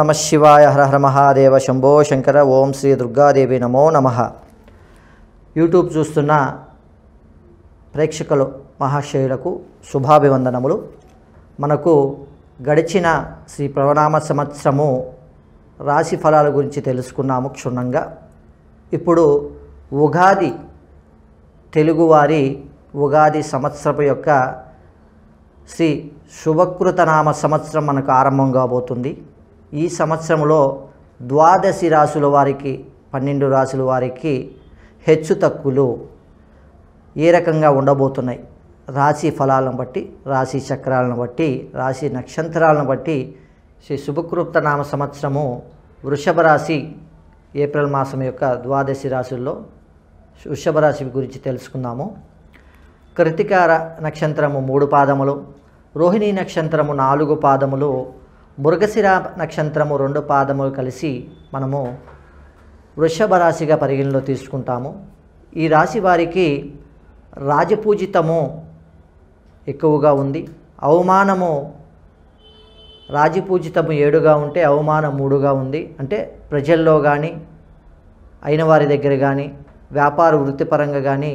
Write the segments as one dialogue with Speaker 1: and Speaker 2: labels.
Speaker 1: నమ శివాయ హర హర మహాదేవ శంభో శంకర ఓం శ్రీ దుర్గాదేవి నమో నమ యూట్యూబ్ చూస్తున్న ప్రేక్షకులు మహాశయులకు శుభాభివందనములు మనకు గడిచిన శ్రీ ప్రవణామ సంవత్సరము రాశి ఫలాల గురించి తెలుసుకున్నాము క్షుణ్ణంగా ఇప్పుడు ఉగాది తెలుగువారి ఉగాది సంవత్సరపు యొక్క శ్రీ శుభకృతనామ సంవత్సరం మనకు ఆరంభం కాబోతుంది ఈ సంవత్సరంలో ద్వాదశి రాసుల వారికి పన్నెండు రాసుల వారికి హెచ్చు తక్కువలు ఏ రకంగా ఉండబోతున్నాయి రాశి ఫలాలను బట్టి రాశి చక్రాలను బట్టి రాశి నక్షత్రాలను బట్టి శ్రీ శుభకృప్త నామ సంవత్సరము వృషభ రాశి ఏప్రిల్ మాసం యొక్క ద్వాదశి రాశుల్లో వృషభ రాశి గురించి తెలుసుకుందాము కృతిక నక్షత్రము మూడు పాదములు రోహిణి నక్షత్రము నాలుగు పాదములు మృగశిర నక్షత్రము రెండు పాదములు కలిసి మనము వృషభ రాశిగా పరిగణలో తీసుకుంటాము ఈ రాశి వారికి రాజపూజితము ఎక్కువగా ఉంది అవమానము రాజపూజితము ఏడుగా ఉంటే అవమానం మూడుగా ఉంది అంటే ప్రజల్లో కానీ అయిన వారి దగ్గర కానీ వ్యాపార వృత్తిపరంగా కానీ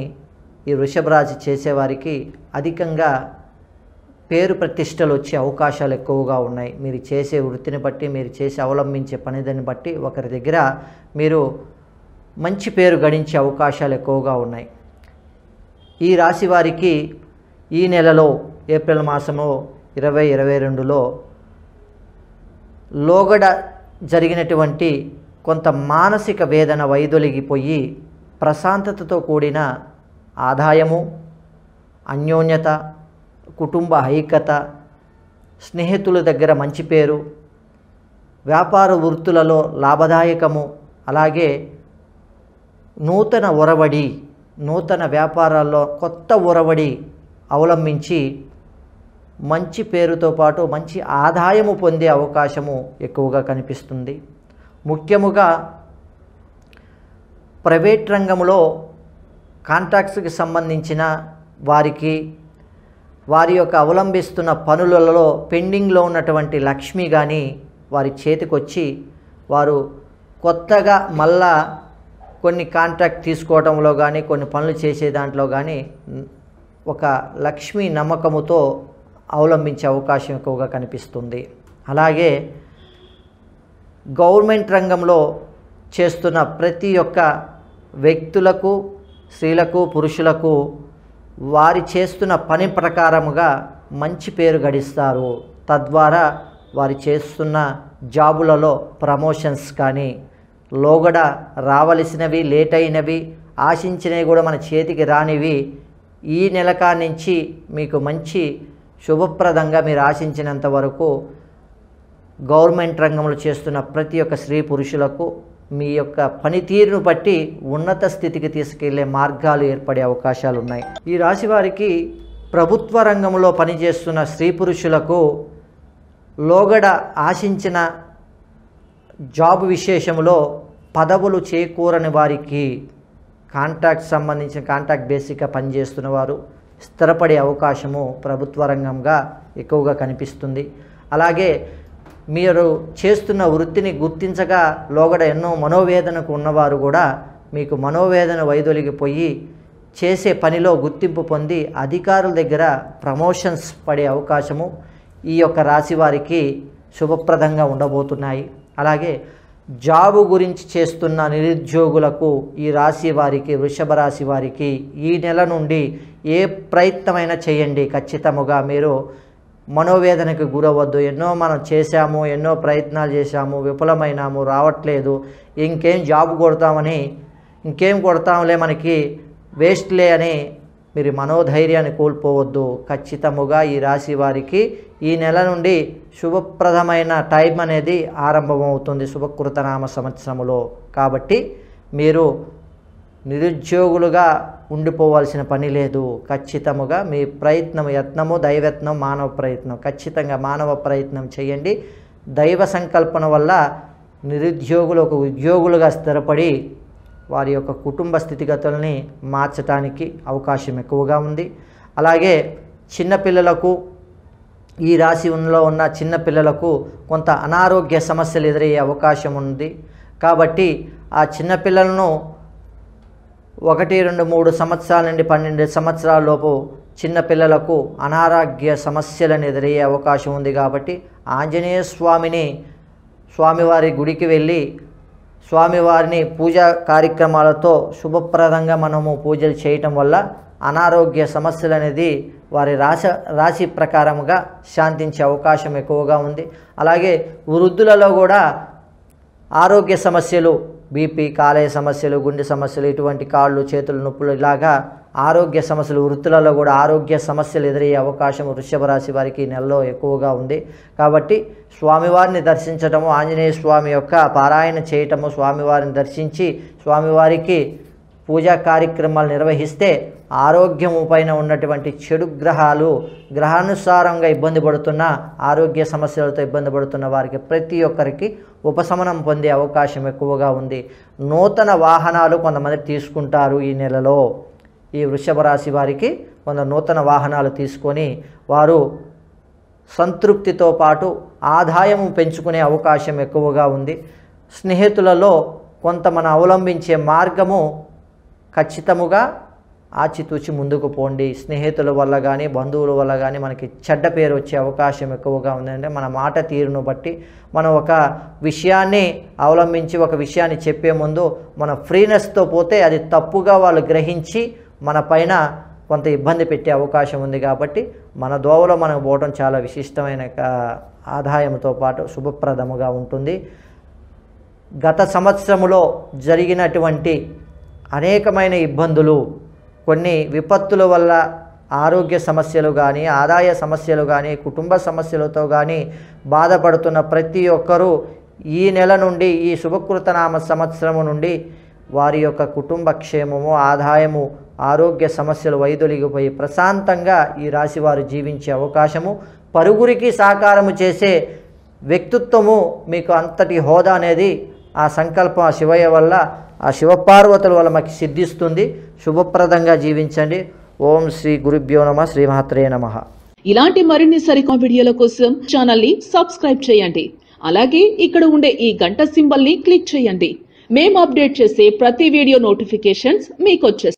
Speaker 1: ఈ వృషభ రాశి చేసేవారికి అధికంగా పేరు ప్రతిష్టలు వచ్చే అవకాశాలు ఎక్కువగా ఉన్నాయి మీరు చేసే వృత్తిని బట్టి మీరు చేసి అవలంబించే పనిదని బట్టి ఒకరి దగ్గర మీరు మంచి పేరు గడించే అవకాశాలు ఎక్కువగా ఉన్నాయి ఈ రాశి వారికి ఈ నెలలో ఏప్రిల్ మాసము ఇరవై ఇరవై రెండులో లోగడ జరిగినటువంటి కొంత మానసిక వేదన వైదొలిగిపోయి ప్రశాంతతతో కూడిన ఆదాయము అన్యోన్యత కుటుంబ ఐక్యత స్నేహితుల దగ్గర మంచి పేరు వ్యాపార వృత్తులలో లాభదాయకము అలాగే నూతన ఒరవడి నూతన వ్యాపారాల్లో కొత్త ఒరవడి అవలంబించి మంచి పేరుతో పాటు మంచి ఆదాయము పొందే అవకాశము ఎక్కువగా కనిపిస్తుంది ముఖ్యముగా ప్రైవేట్ రంగంలో కాంట్రాక్ట్స్కి సంబంధించిన వారికి వారి యొక్క అవలంబిస్తున్న పనులలో పెండింగ్లో ఉన్నటువంటి లక్ష్మి కానీ వారి చేతికొచ్చి వారు కొత్తగా మళ్ళా కొన్ని కాంట్రాక్ట్ తీసుకోవడంలో కానీ కొన్ని పనులు చేసే దాంట్లో కానీ ఒక లక్ష్మి నమ్మకముతో అవలంబించే అవకాశం ఎక్కువగా కనిపిస్తుంది అలాగే గవర్నమెంట్ రంగంలో చేస్తున్న ప్రతి ఒక్క వ్యక్తులకు స్త్రీలకు పురుషులకు వారి చేస్తున్న పని ప్రకారముగా మంచి పేరు గడిస్తారు తద్వారా వారు చేస్తున్న జాబులలో ప్రమోషన్స్ కానీ లోగడ రావలసినవి లేట్ అయినవి ఆశించినవి కూడా మన చేతికి రానివి ఈ నెలకా నుంచి మీకు మంచి శుభప్రదంగా మీరు ఆశించినంత వరకు గవర్నమెంట్ రంగంలో చేస్తున్న ప్రతి ఒక్క స్త్రీ పురుషులకు మీ యొక్క పనితీరును బట్టి ఉన్నత స్థితికి తీసుకెళ్లే మార్గాలు ఏర్పడే అవకాశాలు ఉన్నాయి ఈ రాశి వారికి ప్రభుత్వ రంగంలో పనిచేస్తున్న స్త్రీ పురుషులకు లోగడ ఆశించిన జాబ్ విశేషంలో పదవులు చేకూరని వారికి కాంట్రాక్ట్ సంబంధించిన కాంట్రాక్ట్ బేసిక్గా పనిచేస్తున్న వారు స్థిరపడే అవకాశము ప్రభుత్వ రంగంగా ఎక్కువగా కనిపిస్తుంది అలాగే మీరు చేస్తున్న వృత్తిని గుర్తించగా లోగడ ఎన్నో మనోవేదనకు ఉన్నవారు కూడా మీకు మనోవేదన వైదొలిగిపోయి చేసే పనిలో గుర్తింపు పొంది అధికారుల దగ్గర ప్రమోషన్స్ పడే అవకాశము ఈ యొక్క రాశి వారికి శుభప్రదంగా ఉండబోతున్నాయి అలాగే జాబు గురించి చేస్తున్న నిరుద్యోగులకు ఈ రాశి వారికి వృషభ రాశి వారికి ఈ నెల నుండి ఏ ప్రయత్నమైనా చేయండి ఖచ్చితముగా మీరు మనోవేదనకు గురవద్దు ఎన్నో మనం చేశాము ఎన్నో ప్రయత్నాలు చేశాము విఫలమైనాము రావట్లేదు ఇంకేం జాబ్ కొడతామని ఇంకేం కొడతాంలే మనకి వేస్ట్లే అని మీరు మనోధైర్యాన్ని కోల్పోవద్దు ఖచ్చితముగా ఈ రాశి వారికి ఈ నెల నుండి శుభప్రదమైన టైం అనేది ఆరంభమవుతుంది శుభకృతనామ సంవత్సరములో కాబట్టి మీరు నిరుద్యోగులుగా ఉండిపోవాల్సిన పని లేదు ఖచ్చితముగా మీ ప్రయత్నం యత్నము దైవత్నం మానవ ప్రయత్నం ఖచ్చితంగా మానవ ప్రయత్నం చేయండి దైవ సంకల్పన వల్ల నిరుద్యోగులు ఒక ఉద్యోగులుగా స్థిరపడి వారి యొక్క కుటుంబ స్థితిగతుల్ని మార్చడానికి అవకాశం ఎక్కువగా ఉంది అలాగే చిన్నపిల్లలకు ఈ రాశి ఉన్నలో ఉన్న చిన్నపిల్లలకు కొంత అనారోగ్య సమస్యలు ఎదురయ్యే అవకాశం ఉంది కాబట్టి ఆ చిన్నపిల్లలను ఒకటి రెండు మూడు సంవత్సరాల నుండి పన్నెండు సంవత్సరాల లోపు చిన్నపిల్లలకు అనారోగ్య సమస్యలను ఎదురయ్యే అవకాశం ఉంది కాబట్టి ఆంజనేయ స్వామిని స్వామివారి గుడికి వెళ్ళి స్వామివారిని పూజా కార్యక్రమాలతో శుభప్రదంగా మనము పూజలు చేయటం వల్ల అనారోగ్య సమస్యలు అనేది వారి రాశ రాశి ప్రకారముగా శాంతించే అవకాశం ఎక్కువగా ఉంది అలాగే వృద్ధులలో కూడా ఆరోగ్య సమస్యలు బీపీ కాలేయ సమస్యలు గుండె సమస్యలు ఇటువంటి కాళ్ళు చేతులు నొప్పులు ఇలాగా ఆరోగ్య సమస్యలు వృత్తులలో కూడా ఆరోగ్య సమస్యలు ఎదురయ్యే అవకాశం వృషభ రాశి వారికి నెలలో ఎక్కువగా ఉంది కాబట్టి స్వామివారిని దర్శించటము ఆంజనేయ స్వామి యొక్క పారాయణ చేయటము స్వామివారిని దర్శించి స్వామివారికి పూజా కార్యక్రమాలు నిర్వహిస్తే ఆరోగ్యము పైన ఉన్నటువంటి చెడు గ్రహాలు గ్రహానుసారంగా ఇబ్బంది పడుతున్న ఆరోగ్య సమస్యలతో ఇబ్బంది పడుతున్న వారికి ప్రతి ఒక్కరికి ఉపశమనం పొందే అవకాశం ఎక్కువగా ఉంది నూతన వాహనాలు కొంతమంది తీసుకుంటారు ఈ నెలలో ఈ వృషభ రాశి వారికి కొంత నూతన వాహనాలు తీసుకొని వారు సంతృప్తితో పాటు ఆదాయం పెంచుకునే అవకాశం ఎక్కువగా ఉంది స్నేహితులలో కొంత మన అవలంబించే మార్గము ఖచ్చితముగా ఆచితూచి ముందుకు పోండి స్నేహితుల వల్ల కానీ బంధువుల వల్ల కానీ మనకి చెడ్డ పేరు వచ్చే అవకాశం ఎక్కువగా ఉందంటే మన మాట తీరును బట్టి మనం ఒక విషయాన్ని అవలంబించి ఒక విషయాన్ని చెప్పే ముందు మన ఫ్రీనెస్తో పోతే అది తప్పుగా వాళ్ళు గ్రహించి మన పైన కొంత ఇబ్బంది పెట్టే అవకాశం ఉంది కాబట్టి మన దోవలో మనం పోవడం చాలా విశిష్టమైన ఆదాయంతో పాటు శుభప్రదముగా ఉంటుంది గత సంవత్సరములో జరిగినటువంటి అనేకమైన ఇబ్బందులు కొన్ని విపత్తుల వల్ల ఆరోగ్య సమస్యలు కానీ ఆదాయ సమస్యలు కానీ కుటుంబ సమస్యలతో కానీ బాధపడుతున్న ప్రతి ఒక్కరూ ఈ నెల నుండి ఈ శుభకృతనామ సంవత్సరము నుండి వారి యొక్క కుటుంబ క్షేమము ఆదాయము ఆరోగ్య సమస్యలు వైదొలిగిపోయి ప్రశాంతంగా ఈ రాశి వారు జీవించే అవకాశము పరుగురికి సాకారము చేసే వ్యక్తిత్వము మీకు అంతటి హోదా అనేది ఆ సంకల్పం ఆ శివయ్య వల్ల ఆ శివపార్వతుల వల్ల మాకు సిద్ధిస్తుంది శుభప్రదంగా జీవించండి ఓం శ్రీ గురుభ్యో నమ శ్రీమహత్రే నమ ఇలాంటి మరిన్ని సరికొత్త వీడియోల కోసం ఛానల్ని సబ్స్క్రైబ్ చేయండి అలాగే ఇక్కడ ఉండే ఈ గంట సింబల్ని క్లిక్ చేయండి మేము అప్డేట్ చేసే ప్రతి వీడియో నోటిఫికేషన్స్ మీకు